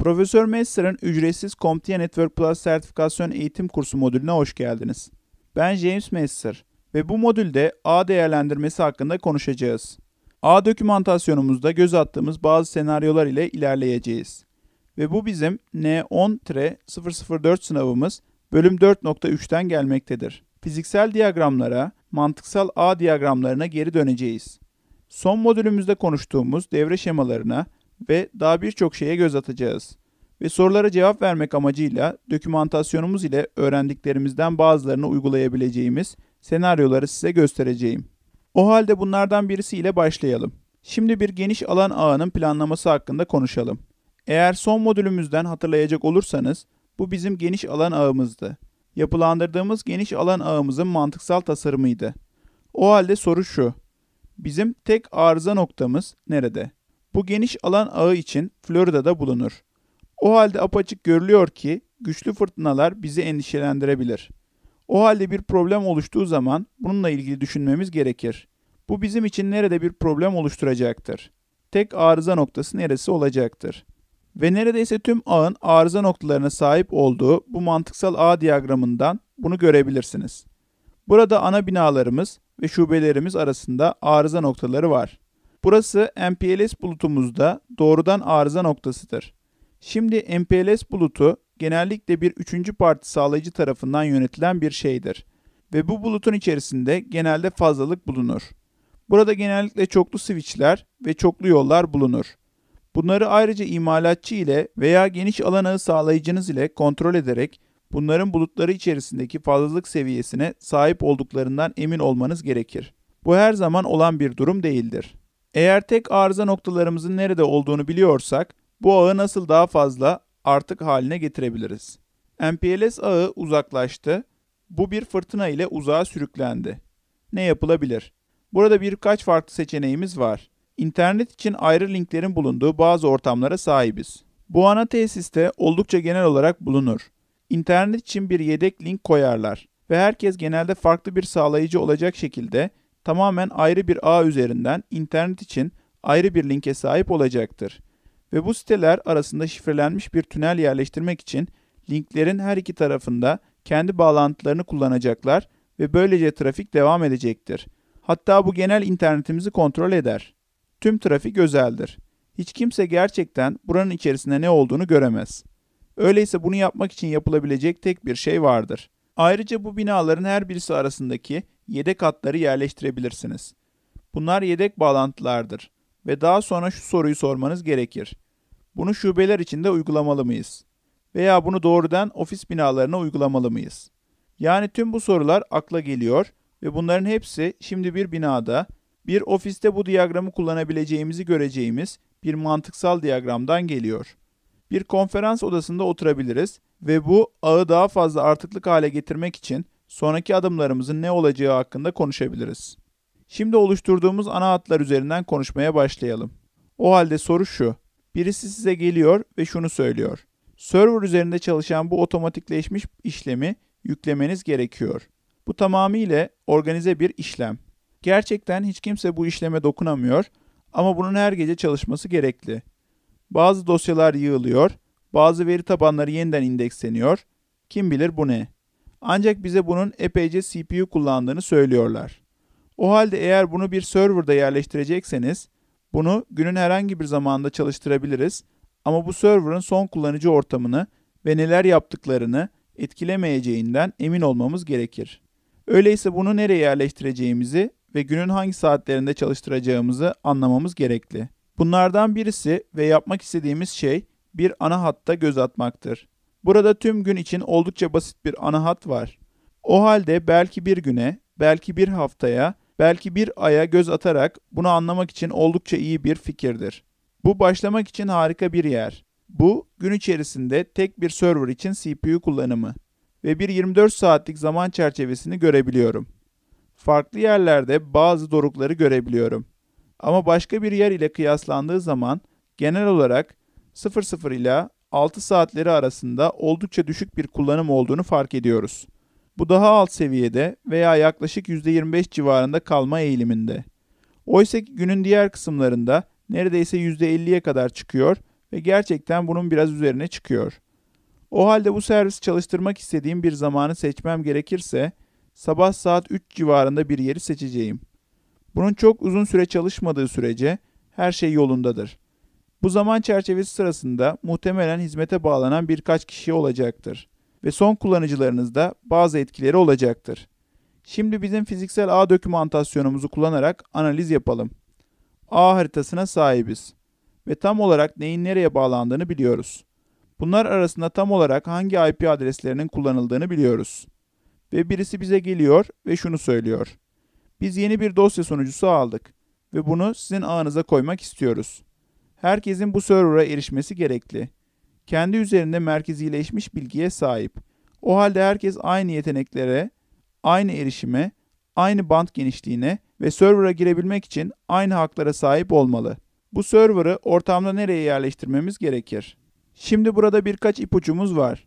Profesör Messer'ın ücretsiz CompTIA Network Plus sertifikasyon eğitim kursu modülüne hoş geldiniz. Ben James Messer ve bu modülde ağ değerlendirmesi hakkında konuşacağız. Ağ dokümantasyonumuzda göz attığımız bazı senaryolar ile ilerleyeceğiz. Ve bu bizim N10-004 sınavımız bölüm 4.3'ten gelmektedir. Fiziksel diyagramlara, mantıksal ağ diyagramlarına geri döneceğiz. Son modülümüzde konuştuğumuz devre şemalarına ve daha birçok şeye göz atacağız. Ve sorulara cevap vermek amacıyla dokümantasyonumuz ile öğrendiklerimizden bazılarını uygulayabileceğimiz senaryoları size göstereceğim. O halde bunlardan birisiyle başlayalım. Şimdi bir geniş alan ağının planlaması hakkında konuşalım. Eğer son modülümüzden hatırlayacak olursanız bu bizim geniş alan ağımızdı. Yapılandırdığımız geniş alan ağımızın mantıksal tasarımıydı. O halde soru şu. Bizim tek arıza noktamız nerede? Bu geniş alan ağı için Florida'da bulunur. O halde apaçık görülüyor ki güçlü fırtınalar bizi endişelendirebilir. O halde bir problem oluştuğu zaman bununla ilgili düşünmemiz gerekir. Bu bizim için nerede bir problem oluşturacaktır? Tek arıza noktası neresi olacaktır? Ve neredeyse tüm ağın arıza noktalarına sahip olduğu bu mantıksal ağ diyagramından bunu görebilirsiniz. Burada ana binalarımız ve şubelerimiz arasında arıza noktaları var. Burası MPLS bulutumuzda doğrudan arıza noktasıdır. Şimdi MPLS bulutu genellikle bir üçüncü parti sağlayıcı tarafından yönetilen bir şeydir. Ve bu bulutun içerisinde genelde fazlalık bulunur. Burada genellikle çoklu switchler ve çoklu yollar bulunur. Bunları ayrıca imalatçı ile veya geniş alan ağı sağlayıcınız ile kontrol ederek bunların bulutları içerisindeki fazlalık seviyesine sahip olduklarından emin olmanız gerekir. Bu her zaman olan bir durum değildir. Eğer tek arıza noktalarımızın nerede olduğunu biliyorsak bu ağı nasıl daha fazla artık haline getirebiliriz. MPLS ağı uzaklaştı. Bu bir fırtına ile uzağa sürüklendi. Ne yapılabilir? Burada birkaç farklı seçeneğimiz var. İnternet için ayrı linklerin bulunduğu bazı ortamlara sahibiz. Bu ana tesiste oldukça genel olarak bulunur. İnternet için bir yedek link koyarlar ve herkes genelde farklı bir sağlayıcı olacak şekilde tamamen ayrı bir ağ üzerinden internet için ayrı bir linke sahip olacaktır. Ve bu siteler arasında şifrelenmiş bir tünel yerleştirmek için linklerin her iki tarafında kendi bağlantılarını kullanacaklar ve böylece trafik devam edecektir. Hatta bu genel internetimizi kontrol eder. Tüm trafik özeldir. Hiç kimse gerçekten buranın içerisinde ne olduğunu göremez. Öyleyse bunu yapmak için yapılabilecek tek bir şey vardır. Ayrıca bu binaların her birisi arasındaki yedek hatları yerleştirebilirsiniz. Bunlar yedek bağlantılardır ve daha sonra şu soruyu sormanız gerekir. Bunu şubeler içinde uygulamalı mıyız? Veya bunu doğrudan ofis binalarına uygulamalı mıyız? Yani tüm bu sorular akla geliyor ve bunların hepsi şimdi bir binada, bir ofiste bu diyagramı kullanabileceğimizi göreceğimiz bir mantıksal diyagramdan geliyor. Bir konferans odasında oturabiliriz ve bu ağı daha fazla artıklık hale getirmek için sonraki adımlarımızın ne olacağı hakkında konuşabiliriz. Şimdi oluşturduğumuz ana hatlar üzerinden konuşmaya başlayalım. O halde soru şu. Birisi size geliyor ve şunu söylüyor. Server üzerinde çalışan bu otomatikleşmiş işlemi yüklemeniz gerekiyor. Bu tamamıyla organize bir işlem. Gerçekten hiç kimse bu işleme dokunamıyor ama bunun her gece çalışması gerekli. Bazı dosyalar yığılıyor, bazı veri tabanları yeniden indeksleniyor. Kim bilir bu ne? Ancak bize bunun epeyce CPU kullandığını söylüyorlar. O halde eğer bunu bir serverda yerleştirecekseniz bunu günün herhangi bir zamanında çalıştırabiliriz ama bu server'ın son kullanıcı ortamını ve neler yaptıklarını etkilemeyeceğinden emin olmamız gerekir. Öyleyse bunu nereye yerleştireceğimizi ve günün hangi saatlerinde çalıştıracağımızı anlamamız gerekli. Bunlardan birisi ve yapmak istediğimiz şey bir ana hatta göz atmaktır. Burada tüm gün için oldukça basit bir ana hat var. O halde belki bir güne, belki bir haftaya, belki bir aya göz atarak bunu anlamak için oldukça iyi bir fikirdir. Bu başlamak için harika bir yer. Bu gün içerisinde tek bir server için CPU kullanımı ve bir 24 saatlik zaman çerçevesini görebiliyorum. Farklı yerlerde bazı dorukları görebiliyorum. Ama başka bir yer ile kıyaslandığı zaman genel olarak 00 ile 6 saatleri arasında oldukça düşük bir kullanım olduğunu fark ediyoruz. Bu daha alt seviyede veya yaklaşık %25 civarında kalma eğiliminde. Oysa ki günün diğer kısımlarında neredeyse %50'ye kadar çıkıyor ve gerçekten bunun biraz üzerine çıkıyor. O halde bu servis çalıştırmak istediğim bir zamanı seçmem gerekirse sabah saat 3 civarında bir yeri seçeceğim. Bunun çok uzun süre çalışmadığı sürece her şey yolundadır. Bu zaman çerçevesi sırasında muhtemelen hizmete bağlanan birkaç kişi olacaktır ve son kullanıcılarınızda bazı etkileri olacaktır. Şimdi bizim fiziksel ağ dokümantasyonumuzu kullanarak analiz yapalım. Ağ haritasına sahibiz ve tam olarak neyin nereye bağlandığını biliyoruz. Bunlar arasında tam olarak hangi IP adreslerinin kullanıldığını biliyoruz. Ve birisi bize geliyor ve şunu söylüyor. Biz yeni bir dosya sonucusu aldık ve bunu sizin ağınıza koymak istiyoruz. Herkesin bu server'a erişmesi gerekli. Kendi üzerinde merkezileşmiş bilgiye sahip. O halde herkes aynı yeteneklere, aynı erişime, aynı band genişliğine ve server'a girebilmek için aynı haklara sahip olmalı. Bu server'ı ortamda nereye yerleştirmemiz gerekir? Şimdi burada birkaç ipucumuz var.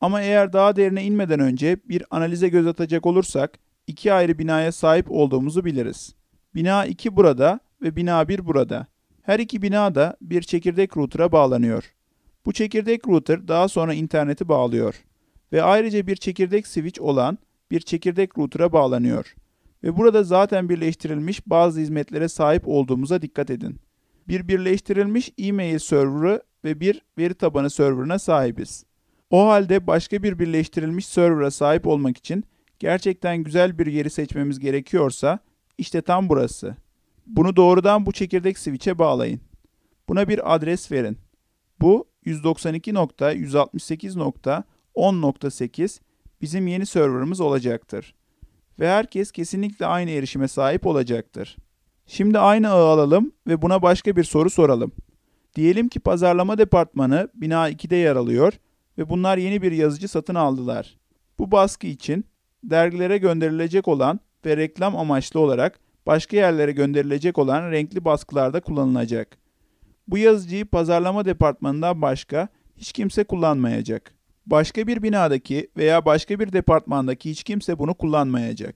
Ama eğer daha derine inmeden önce bir analize göz atacak olursak iki ayrı binaya sahip olduğumuzu biliriz. Bina 2 burada ve bina 1 burada. Her iki bina da bir çekirdek router'a bağlanıyor. Bu çekirdek router daha sonra interneti bağlıyor ve ayrıca bir çekirdek switch olan bir çekirdek router'a bağlanıyor. Ve burada zaten birleştirilmiş bazı hizmetlere sahip olduğumuza dikkat edin. Bir birleştirilmiş e-mail server'ı ve bir veri tabanı server'ına sahibiz. O halde başka bir birleştirilmiş server'a sahip olmak için gerçekten güzel bir yeri seçmemiz gerekiyorsa işte tam burası. Bunu doğrudan bu çekirdek switch'e bağlayın. Buna bir adres verin. Bu 192.168.10.8 bizim yeni serverımız olacaktır. Ve herkes kesinlikle aynı erişime sahip olacaktır. Şimdi aynı ağı alalım ve buna başka bir soru soralım. Diyelim ki pazarlama departmanı bina 2'de yer alıyor ve bunlar yeni bir yazıcı satın aldılar. Bu baskı için dergilere gönderilecek olan ve reklam amaçlı olarak başka yerlere gönderilecek olan renkli baskılarda kullanılacak. Bu yazıcıyı pazarlama departmanından başka hiç kimse kullanmayacak. Başka bir binadaki veya başka bir departmandaki hiç kimse bunu kullanmayacak.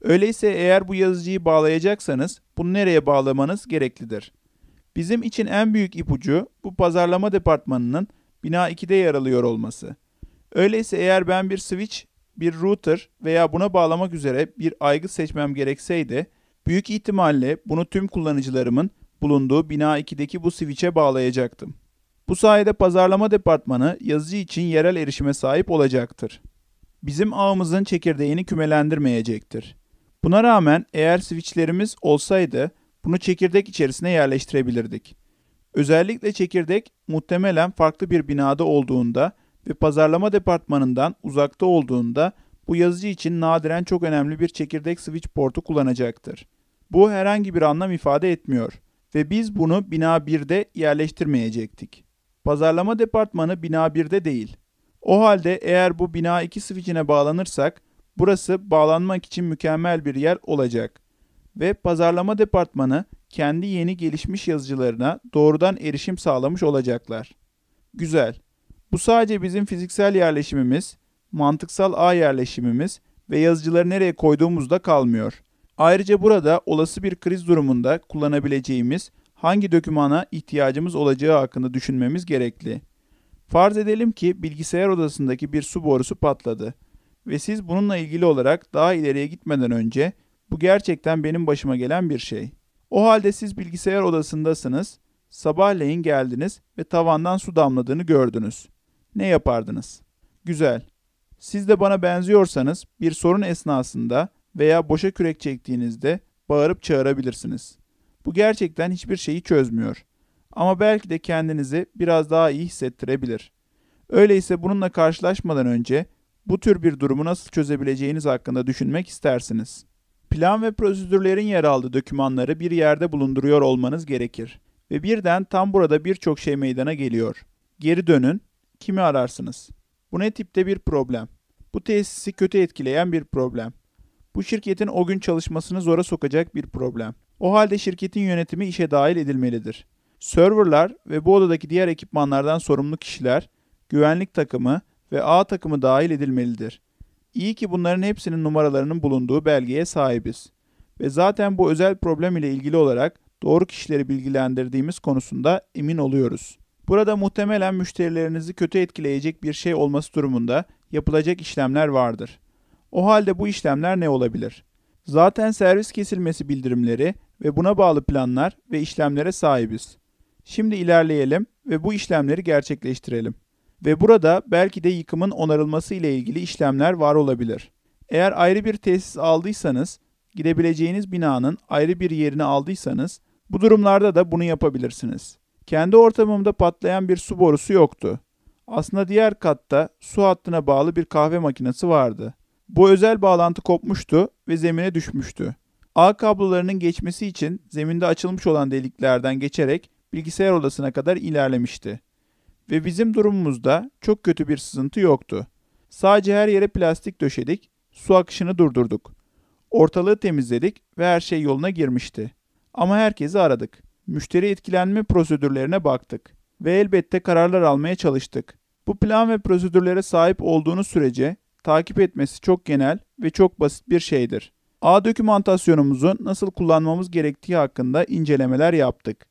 Öyleyse eğer bu yazıcıyı bağlayacaksanız bunu nereye bağlamanız gereklidir. Bizim için en büyük ipucu bu pazarlama departmanının bina 2'de yer alıyor olması. Öyleyse eğer ben bir switch, bir router veya buna bağlamak üzere bir aygıt seçmem gerekseydi Büyük ihtimalle bunu tüm kullanıcılarımın bulunduğu bina 2'deki bu switch'e bağlayacaktım. Bu sayede pazarlama departmanı yazıcı için yerel erişime sahip olacaktır. Bizim ağımızın çekirdeğini kümelendirmeyecektir. Buna rağmen eğer switchlerimiz olsaydı bunu çekirdek içerisine yerleştirebilirdik. Özellikle çekirdek muhtemelen farklı bir binada olduğunda ve pazarlama departmanından uzakta olduğunda bu yazıcı için nadiren çok önemli bir çekirdek switch portu kullanacaktır. Bu herhangi bir anlam ifade etmiyor ve biz bunu bina 1'de yerleştirmeyecektik. Pazarlama departmanı bina 1'de değil. O halde eğer bu bina 2 switch'ine bağlanırsak burası bağlanmak için mükemmel bir yer olacak ve pazarlama departmanı kendi yeni gelişmiş yazıcılarına doğrudan erişim sağlamış olacaklar. Güzel. Bu sadece bizim fiziksel yerleşimimiz mantıksal ağ yerleşimimiz ve yazıcıları nereye koyduğumuzda kalmıyor. Ayrıca burada olası bir kriz durumunda kullanabileceğimiz hangi dokümana ihtiyacımız olacağı hakkında düşünmemiz gerekli. Farz edelim ki bilgisayar odasındaki bir su borusu patladı ve siz bununla ilgili olarak daha ileriye gitmeden önce bu gerçekten benim başıma gelen bir şey. O halde siz bilgisayar odasındasınız, sabahleyin geldiniz ve tavandan su damladığını gördünüz. Ne yapardınız? Güzel. Siz de bana benziyorsanız bir sorun esnasında veya boşa kürek çektiğinizde bağırıp çağırabilirsiniz. Bu gerçekten hiçbir şeyi çözmüyor. Ama belki de kendinizi biraz daha iyi hissettirebilir. Öyleyse bununla karşılaşmadan önce bu tür bir durumu nasıl çözebileceğiniz hakkında düşünmek istersiniz. Plan ve prosedürlerin yer aldığı dokümanları bir yerde bulunduruyor olmanız gerekir. Ve birden tam burada birçok şey meydana geliyor. Geri dönün, kimi ararsınız? Bu ne tipte bir problem? Bu tesisi kötü etkileyen bir problem. Bu şirketin o gün çalışmasını zora sokacak bir problem. O halde şirketin yönetimi işe dahil edilmelidir. Serverlar ve bu odadaki diğer ekipmanlardan sorumlu kişiler, güvenlik takımı ve ağ takımı dahil edilmelidir. İyi ki bunların hepsinin numaralarının bulunduğu belgeye sahibiz. Ve zaten bu özel problem ile ilgili olarak doğru kişileri bilgilendirdiğimiz konusunda emin oluyoruz. Burada muhtemelen müşterilerinizi kötü etkileyecek bir şey olması durumunda yapılacak işlemler vardır. O halde bu işlemler ne olabilir? Zaten servis kesilmesi bildirimleri ve buna bağlı planlar ve işlemlere sahibiz. Şimdi ilerleyelim ve bu işlemleri gerçekleştirelim. Ve burada belki de yıkımın onarılması ile ilgili işlemler var olabilir. Eğer ayrı bir tesis aldıysanız, gidebileceğiniz binanın ayrı bir yerini aldıysanız bu durumlarda da bunu yapabilirsiniz. Kendi ortamımda patlayan bir su borusu yoktu. Aslında diğer katta su hattına bağlı bir kahve makinesi vardı. Bu özel bağlantı kopmuştu ve zemine düşmüştü. Ağ kablolarının geçmesi için zeminde açılmış olan deliklerden geçerek bilgisayar odasına kadar ilerlemişti. Ve bizim durumumuzda çok kötü bir sızıntı yoktu. Sadece her yere plastik döşedik, su akışını durdurduk. Ortalığı temizledik ve her şey yoluna girmişti. Ama herkesi aradık. Müşteri etkilenme prosedürlerine baktık ve elbette kararlar almaya çalıştık. Bu plan ve prosedürlere sahip olduğunuz sürece takip etmesi çok genel ve çok basit bir şeydir. A dokümantasyonumuzu nasıl kullanmamız gerektiği hakkında incelemeler yaptık.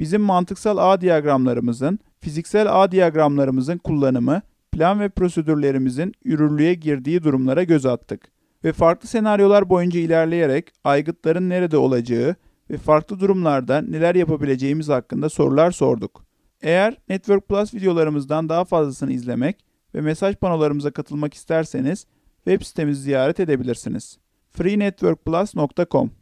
Bizim mantıksal A diyagramlarımızın, fiziksel A diyagramlarımızın kullanımı, plan ve prosedürlerimizin yürürlüğe girdiği durumlara göz attık ve farklı senaryolar boyunca ilerleyerek aygıtların nerede olacağı ve farklı durumlarda neler yapabileceğimiz hakkında sorular sorduk. Eğer Network Plus videolarımızdan daha fazlasını izlemek ve mesaj panolarımıza katılmak isterseniz web sitemizi ziyaret edebilirsiniz. freenetworkplus.com